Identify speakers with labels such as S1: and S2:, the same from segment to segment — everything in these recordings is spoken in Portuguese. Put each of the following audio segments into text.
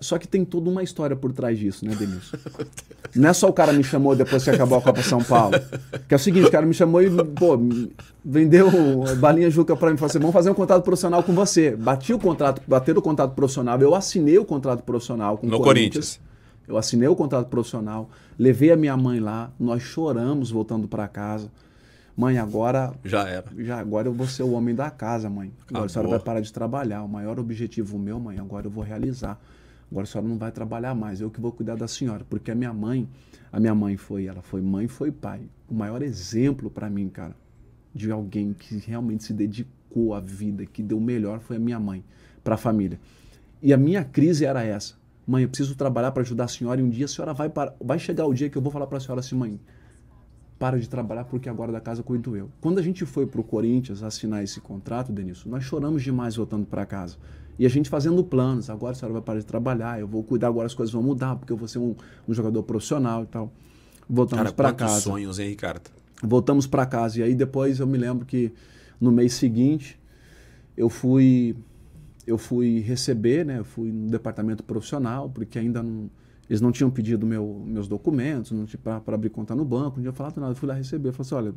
S1: Só que tem toda uma história por trás disso, né, Denilson? Não é só o cara me chamou depois que acabou a Copa São Paulo. Que é o seguinte, o cara me chamou e, pô, vendeu balinha Juca para mim. Falou assim, vamos fazer um contrato profissional com você. Bati o contrato, bateram o contrato profissional. Eu assinei o contrato profissional com o Corinthians. Corinthians. Eu assinei o contrato profissional, levei a minha mãe lá, nós choramos voltando para casa. Mãe, agora. Já era. Já agora eu vou ser o homem da casa, mãe. Agora Acabou. a senhora vai parar de trabalhar. O maior objetivo meu, mãe, agora eu vou realizar. Agora a senhora não vai trabalhar mais, eu que vou cuidar da senhora, porque a minha mãe, a minha mãe foi, ela foi mãe, foi pai. O maior exemplo para mim, cara, de alguém que realmente se dedicou à vida, que deu o melhor foi a minha mãe para a família. E a minha crise era essa. Mãe, eu preciso trabalhar para ajudar a senhora e um dia a senhora vai para... vai chegar o dia que eu vou falar para a senhora assim, mãe, para de trabalhar porque agora da casa cuido eu. Quando a gente foi para o Corinthians assinar esse contrato, Denilson, nós choramos demais voltando para casa. E a gente fazendo planos, agora a senhora vai parar de trabalhar, eu vou cuidar, agora as coisas vão mudar, porque eu vou ser um, um jogador profissional e tal. Voltamos para casa. sonhos, hein, Ricardo? Voltamos para casa. E aí depois eu me lembro que no mês seguinte eu fui eu fui receber, né? Eu fui no departamento profissional, porque ainda não eles não tinham pedido meu, meus documentos para abrir conta no banco, não tinha falado nada. Eu fui lá receber. Eu falei assim: olha,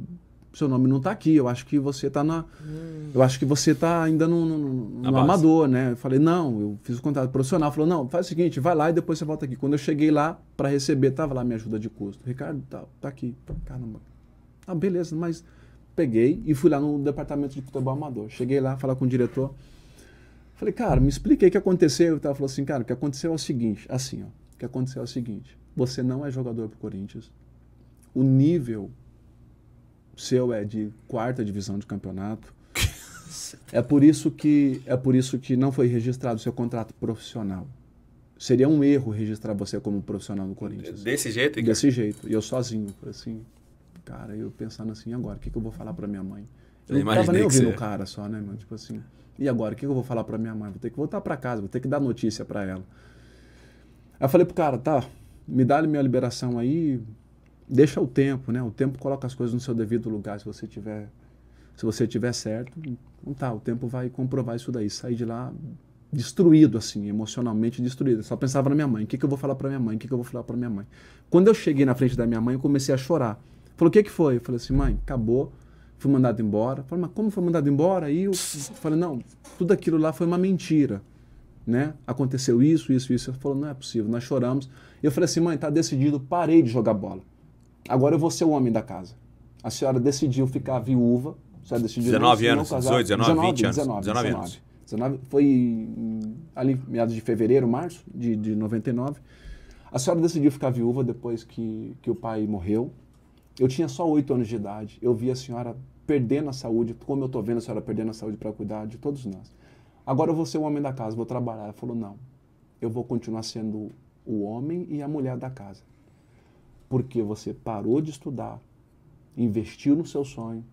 S1: seu nome não está aqui, eu acho que você está na. Hum. Eu acho que você está ainda no, no, no, no amador, né? Eu falei, não, eu fiz o contrato profissional. Falou, não, faz o seguinte, vai lá e depois você volta aqui. Quando eu cheguei lá para receber, tava lá minha ajuda de custo. Ricardo, tá, tá aqui. Caramba. Ah, beleza, mas peguei e fui lá no departamento de futebol amador. Cheguei lá, falar com o diretor. Falei, cara, me explica aí o que aconteceu. Ele falou assim, cara, o que aconteceu é o seguinte, assim, ó que aconteceu é o seguinte: você não é jogador para o Corinthians, o nível seu é de quarta divisão de campeonato. é por isso que é por isso que não foi registrado seu contrato profissional. Seria um erro registrar você como profissional no Corinthians. Desse jeito? Desse jeito. E eu sozinho, assim, cara, eu pensando assim, agora, o que, que eu vou falar para minha mãe? Eu, não tava nem ouvindo o cara só, né, mano? Tipo assim, e agora, o que, que eu vou falar para minha mãe? Vou ter que voltar para casa, vou ter que dar notícia para ela. Aí eu falei pro cara, tá, me dá minha liberação aí, deixa o tempo, né? O tempo coloca as coisas no seu devido lugar, se você tiver, se você tiver certo, não tá, o tempo vai comprovar isso daí. Saí de lá destruído assim, emocionalmente destruído. só pensava na minha mãe, o que, que eu vou falar para minha mãe? O que, que eu vou falar para minha mãe? Quando eu cheguei na frente da minha mãe, eu comecei a chorar. Falou: "O que que foi?" Eu falei assim: "Mãe, acabou, fui mandado embora". Falei: "Mas como foi mandado embora?" E eu falei: "Não, tudo aquilo lá foi uma mentira" né? Aconteceu isso, isso, isso. Ela falou, não é possível. Nós choramos. Eu falei assim, mãe, tá decidido, parei de jogar bola. Agora eu vou ser o homem da casa. A senhora decidiu ficar viúva. A senhora decidiu 19 anos, casar. 18, 19, 19 20 19, anos. 19, 19 anos. foi ali meados de fevereiro, março de, de 99. A senhora decidiu ficar viúva depois que, que o pai morreu. Eu tinha só 8 anos de idade. Eu vi a senhora perdendo a saúde, como eu estou vendo a senhora perdendo a saúde para cuidar de todos nós. Agora eu vou ser o homem da casa, vou trabalhar. Ela falou: não, eu vou continuar sendo o homem e a mulher da casa. Porque você parou de estudar, investiu no seu sonho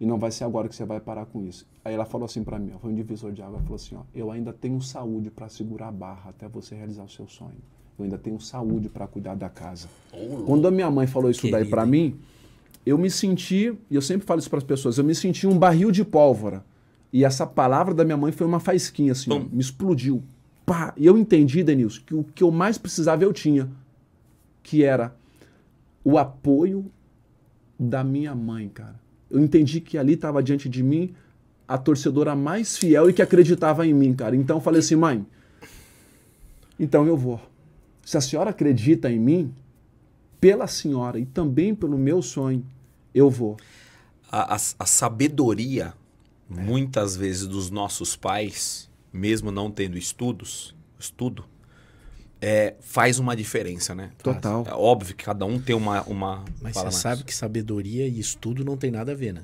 S1: e não vai ser agora que você vai parar com isso. Aí ela falou assim para mim, ó, foi um divisor de água, ela falou assim, ó, eu ainda tenho saúde para segurar a barra até você realizar o seu sonho. Eu ainda tenho saúde para cuidar da casa. Oh, Quando a minha mãe falou isso querida. daí para mim, eu me senti, e eu sempre falo isso para as pessoas, eu me senti um barril de pólvora. E essa palavra da minha mãe foi uma faísquinha, assim, ó, me explodiu. Pá! E eu entendi, Denilson, que o que eu mais precisava eu tinha, que era o apoio da minha mãe, cara. Eu entendi que ali estava diante de mim a torcedora mais fiel e que acreditava em mim, cara. Então eu falei assim, mãe, então eu vou. Se a senhora acredita em mim, pela senhora e também pelo meu sonho, eu vou.
S2: A, a, a sabedoria é. Muitas vezes dos nossos pais, mesmo não tendo estudos, estudo, é, faz uma diferença, né? Total. É óbvio que cada um tem uma. uma Mas você sabe que sabedoria e estudo não tem nada a ver, né?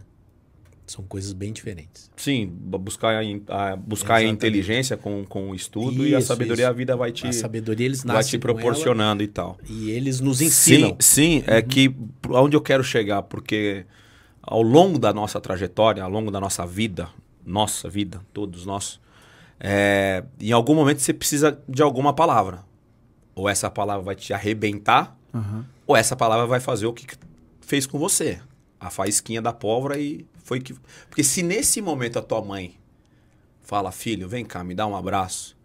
S2: São coisas bem diferentes. Sim, buscar a, buscar a inteligência com, com o estudo isso, e a sabedoria isso. a vida vai te. A sabedoria eles nascem. Vai te proporcionando ela, e tal. E eles nos ensinam. Sim, sim é uhum. é que onde eu quero chegar, porque ao longo da nossa trajetória, ao longo da nossa vida, nossa vida, todos nós, é, em algum momento você precisa de alguma palavra. Ou essa palavra vai te arrebentar, uhum. ou essa palavra vai fazer o que fez com você. A faísquinha da pólvora e foi que. Porque se nesse momento a tua mãe fala, filho, vem cá, me dá um abraço,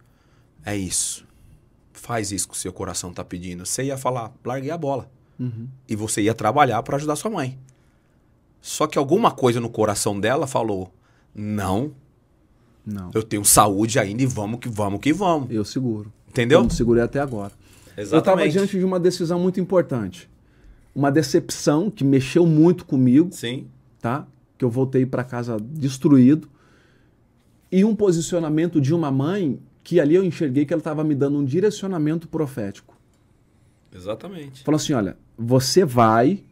S2: é isso. Faz isso que o seu coração tá pedindo. Você ia falar, larguei a bola. Uhum. E você ia trabalhar para ajudar sua mãe. Só que alguma coisa no coração dela falou: não.
S1: Não. Eu tenho saúde ainda e vamos que vamos que vamos. Eu seguro. Entendeu? Eu segurei até agora. Exatamente. Eu estava diante de uma decisão muito importante. Uma decepção que mexeu muito comigo. Sim. Tá? Que eu voltei para casa destruído. E um posicionamento de uma mãe que ali eu enxerguei que ela estava me dando um direcionamento profético.
S2: Exatamente.
S1: Falou assim: olha, você vai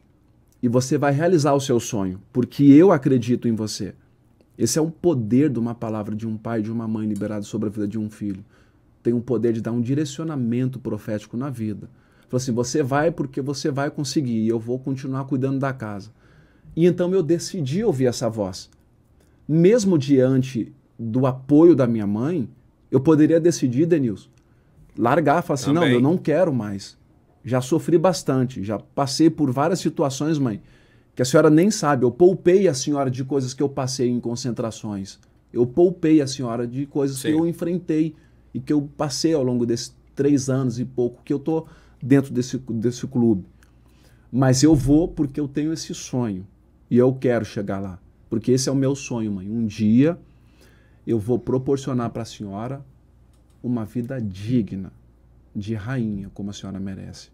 S1: e você vai realizar o seu sonho, porque eu acredito em você. Esse é o poder de uma palavra de um pai e de uma mãe liberado sobre a vida de um filho. Tem o poder de dar um direcionamento profético na vida. Falou assim: você vai porque você vai conseguir e eu vou continuar cuidando da casa. E então eu decidi ouvir essa voz. Mesmo diante do apoio da minha mãe, eu poderia decidir, Denilson, largar, falar assim: Também. não, eu não quero mais. Já sofri bastante, já passei por várias situações, mãe, que a senhora nem sabe. Eu poupei a senhora de coisas que eu passei em concentrações. Eu poupei a senhora de coisas Sim. que eu enfrentei e que eu passei ao longo desses três anos e pouco que eu tô dentro desse, desse clube. Mas eu vou porque eu tenho esse sonho e eu quero chegar lá. Porque esse é o meu sonho, mãe. Um dia eu vou proporcionar para a senhora uma vida digna, de rainha como a senhora merece.